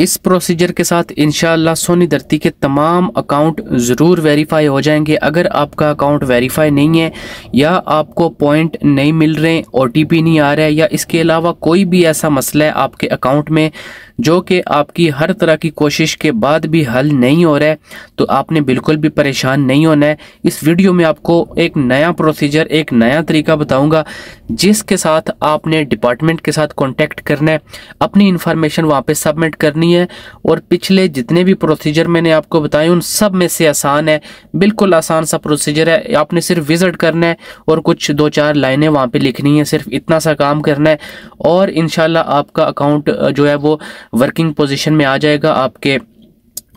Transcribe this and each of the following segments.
इस प्रोसीजर के साथ इनशाला सोनी धरती के तमाम अकाउंट ज़रूर वेरीफाई हो जाएंगे अगर आपका अकाउंट वेरीफाई नहीं है या आपको पॉइंट नहीं मिल रहे ओ नहीं आ रहा है या इसके अलावा कोई भी ऐसा मसला है आपके अकाउंट में जो कि आपकी हर तरह की कोशिश के बाद भी हल नहीं हो रहा है तो आपने बिल्कुल भी परेशान नहीं होना है इस वीडियो में आपको एक नया प्रोसीजर एक नया तरीका बताऊंगा जिसके साथ आपने डिपार्टमेंट के साथ कॉन्टेक्ट करना है अपनी इन्फॉर्मेशन वहाँ पर सबमिट करनी है और पिछले जितने भी प्रोसीजर मैंने आपको बताए उन सब में से आसान है बिल्कुल आसान सा प्रोसीजर है आपने सिर्फ विज़िट करना है और कुछ दो चार लाइनें वहाँ पर लिखनी है सिर्फ इतना सा काम करना है और इन आपका अकाउंट जो है वो वर्किंग पोजिशन में आ जाएगा आपके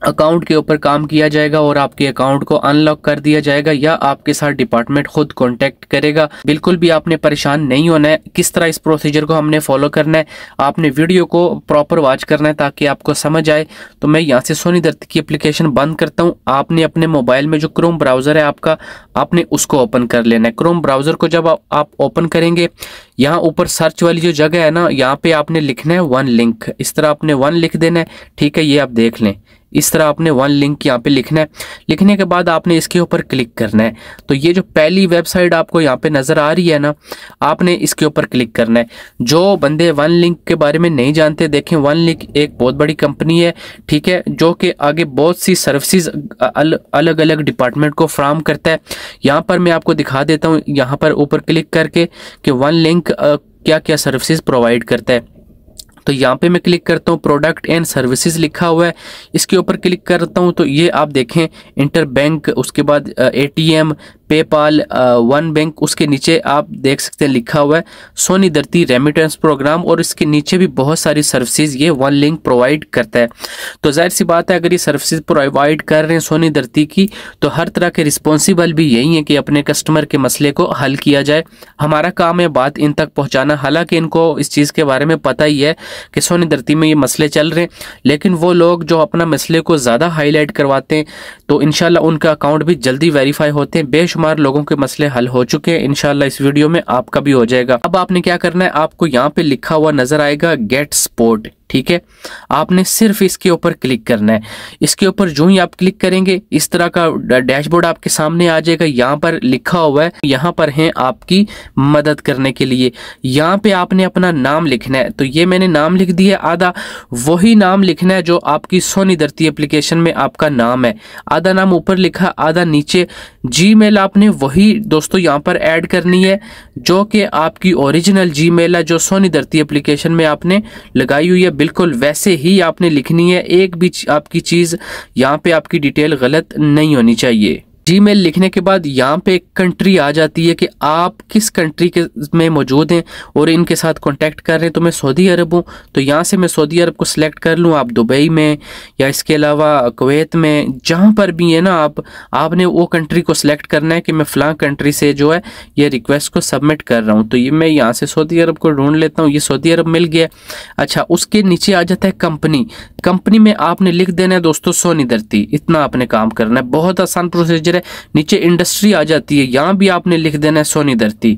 अकाउंट के ऊपर काम किया जाएगा और आपके अकाउंट को अनलॉक कर दिया जाएगा या आपके साथ डिपार्टमेंट खुद कांटेक्ट करेगा बिल्कुल भी आपने परेशान नहीं होना है किस तरह इस प्रोसीजर को हमने फॉलो करना है आपने वीडियो को प्रॉपर वॉच करना है ताकि आपको समझ आए तो मैं यहाँ से सोनी दर्द की अप्लीकेशन बंद करता हूँ आपने अपने मोबाइल में जो क्रोम ब्राउज़र है आपका आपने उसको ओपन कर लेना है क्रोम ब्राउज़र को जब आप ओपन करेंगे यहाँ ऊपर सर्च वाली जो जगह है ना यहाँ पे आपने लिखना है वन लिंक इस तरह आपने वन लिख देना है ठीक है ये आप देख लें इस तरह आपने वन लिंक यहाँ पे लिखना है लिखने के बाद आपने इसके ऊपर क्लिक करना है तो ये जो पहली वेबसाइट आपको यहाँ पे नज़र आ रही है ना आपने इसके ऊपर क्लिक करना है जो बंदे वन लिंक के बारे में नहीं जानते देखें वन लिंक एक बहुत बड़ी कंपनी है ठीक है जो कि आगे बहुत सी सर्विसेज अल, अलग अलग डिपार्टमेंट को फ्राहम करता है यहाँ पर मैं आपको दिखा देता हूँ यहाँ पर ऊपर क्लिक करके कि वन लिंक क्या क्या सर्विसेज प्रोवाइड करता है तो यहाँ पे मैं क्लिक करता हूँ प्रोडक्ट एंड सर्विसेज लिखा हुआ है इसके ऊपर क्लिक करता हूँ तो ये आप देखें इंटर बैंक उसके बाद ए पेपाल वन बैंक उसके नीचे आप देख सकते हैं लिखा हुआ है सोनी धरती रेमिटेंस प्रोग्राम और इसके नीचे भी बहुत सारी सर्विसेज ये वन लिंक प्रोवाइड करता है तो जाहिर सी बात है अगर ये सर्विसेज प्रोवाइड कर रहे हैं सोनी धरती की तो हर तरह के रिस्पॉन्सिबल भी यही है कि अपने कस्टमर के मसले को हल किया जाए हमारा काम है बात इन तक पहुँचाना हालांकि इनको इस चीज़ के बारे में पता ही है कि सोनी धरती में ये मसले चल रहे हैं लेकिन वो लोग जो अपना मसले को ज़्यादा हाईलाइट करवाते हैं तो इन उनका अकाउंट भी जल्दी वेरीफाई होते हैं बेश बेशुमार लोगों के मसले हल हो चुके हैं इनशाला इस वीडियो में आपका भी हो जाएगा अब आपने क्या करना है आपको यहाँ पे लिखा हुआ नजर आएगा गेट स्पोर्ट ठीक है आपने सिर्फ इसके ऊपर क्लिक करना है इसके ऊपर जो ही आप क्लिक करेंगे इस तरह का डैशबोर्ड आपके सामने आ जाएगा यहाँ पर लिखा हुआ है यहाँ पर है आपकी मदद करने के लिए यहाँ पे आपने अपना नाम लिखना है तो ये मैंने नाम लिख दिया आधा वही नाम लिखना है जो आपकी सोनी धरती एप्लीकेशन में आपका नाम है आधा नाम ऊपर लिखा आधा नीचे जी आपने वही दोस्तों यहाँ पर ऐड करनी है जो कि आपकी ओरिजिनल जी है जो सोनी धरती एप्लीकेशन में आपने लगाई हुई है बिल्कुल वैसे ही आपने लिखनी है एक भी आपकी चीज़ यहाँ पे आपकी डिटेल गलत नहीं होनी चाहिए जीमेल लिखने के बाद यहाँ पे एक कंट्री आ जाती है कि आप किस कंट्री के में मौजूद हैं और इनके साथ कांटेक्ट कर रहे हैं तो मैं सऊदी अरब हूँ तो यहाँ से मैं सऊदी अरब को सिलेक्ट कर लूँ आप दुबई में या इसके अलावा कुवैत में जहाँ पर भी है ना आप आपने वो कंट्री को सिलेक्ट करना है कि मैं फ़लाँ कंट्री से जो है ये रिक्वेस्ट को सबमिट कर रहा हूँ तो ये मैं यहाँ से सऊदी अरब को ढूंढ लेता हूँ ये सऊदी अरब मिल गया अच्छा उसके नीचे आ जाता है कंपनी कंपनी में आपने लिख देना है दोस्तों सोनी धरती इतना आपने काम करना है बहुत आसान प्रोसीजर नीचे इंडस्ट्री आ जाती है यहाँ भी आपने लिख देना है सोनी धरती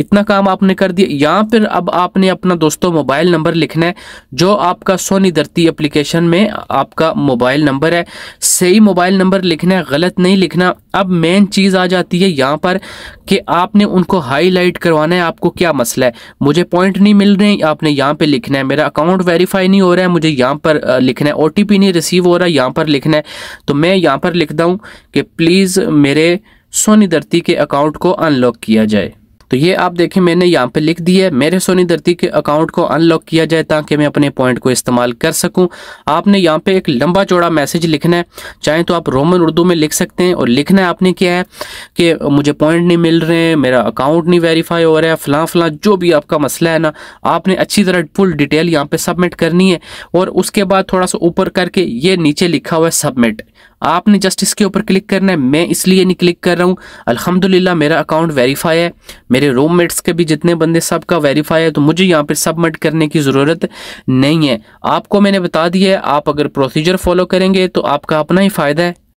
इतना काम आपने कर दिया यहाँ पर अब आपने अपना दोस्तों मोबाइल नंबर लिखना है जो आपका सोनी धरती एप्लीकेशन में आपका मोबाइल नंबर है सही मोबाइल नंबर लिखना है गलत नहीं लिखना अब मेन चीज़ आ जाती है यहाँ पर कि आपने उनको हाईलाइट करवाना है आपको क्या मसला है मुझे पॉइंट नहीं मिल रहे आपने यहाँ पर लिखना है मेरा अकाउंट वेरीफाई नहीं हो रहा है मुझे यहाँ पर लिखना है ओ नहीं रिसीव हो रहा है यहाँ पर लिखना है तो मैं यहाँ पर लिखता हूँ कि प्लीज़ मेरे सोनी धरती के अकाउंट को अनलॉक किया जाए तो ये आप देखें मैंने यहाँ पे लिख दी है मेरे सोनी धरती के अकाउंट को अनलॉक किया जाए ताकि मैं अपने पॉइंट को इस्तेमाल कर सकूँ आपने यहाँ पे एक लंबा चौड़ा मैसेज लिखना है चाहे तो आप रोमन उर्दू में लिख सकते हैं और लिखना है आपने क्या है कि मुझे पॉइंट नहीं मिल रहे हैं मेरा अकाउंट नहीं वेरीफाई हो रहा है फलां फ़लाँ जो भी आपका मसला है ना आपने अच्छी तरह फुल डिटेल यहाँ पर सबमिट करनी है और उसके बाद थोड़ा सा ऊपर करके ये नीचे लिखा हुआ है सबमिट आपने जस्ट इसके ऊपर क्लिक करना है मैं इसलिए नहीं क्लिक कर रहा हूँ अल्हम्दुलिल्लाह मेरा अकाउंट वेरीफाई है मेरे रूममेट्स के भी जितने बंदे सब का वेरीफाई है तो मुझे यहाँ पर सबमिट करने की ज़रूरत नहीं है आपको मैंने बता दिया है आप अगर प्रोसीजर फॉलो करेंगे तो आपका अपना ही फ़ायदा है